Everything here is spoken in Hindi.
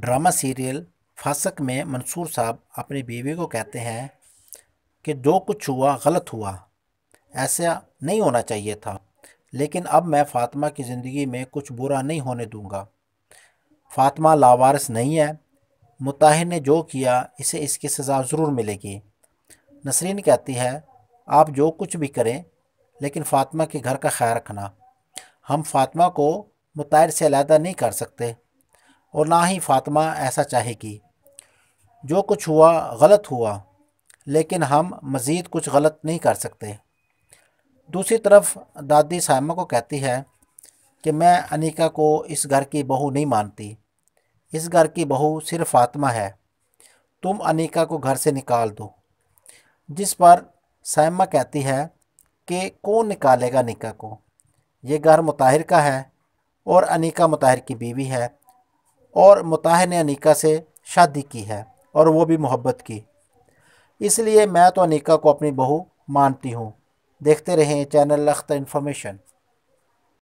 ड्रामा सीरियल फासक में मंसूर साहब अपनी बीवी को कहते हैं कि जो कुछ हुआ गलत हुआ ऐसा नहीं होना चाहिए था लेकिन अब मैं फ़ातिमा की ज़िंदगी में कुछ बुरा नहीं होने दूंगा फ़ातिमा लावारस नहीं है मुताहिर ने जो किया इसे इसकी सज़ा ज़रूर मिलेगी नसरीन कहती है आप जो कुछ भी करें लेकिन फ़ातिमा के घर का ख्याल रखना हम फ़ातिमा को मुताहिर से अलहदा नहीं कर सकते और ना ही फातिमा ऐसा चाहेगी जो कुछ हुआ गलत हुआ लेकिन हम मज़ीद कुछ गलत नहीं कर सकते दूसरी तरफ दादी सामा को कहती है कि मैं अनिका को इस घर की बहू नहीं मानती इस घर की बहू सिर्फ फातिमा है तुम अनिका को घर से निकाल दो जिस पर सैमा कहती है कि कौन निकालेगा अनिका को ये घर मुताहिर का है और अनिका मुताहिर की बीवी है और मुताहन अनिका से शादी की है और वो भी मोहब्बत की इसलिए मैं तो अनिका को अपनी बहू मानती हूँ देखते रहें चैनल अख्तर इन्फॉर्मेशन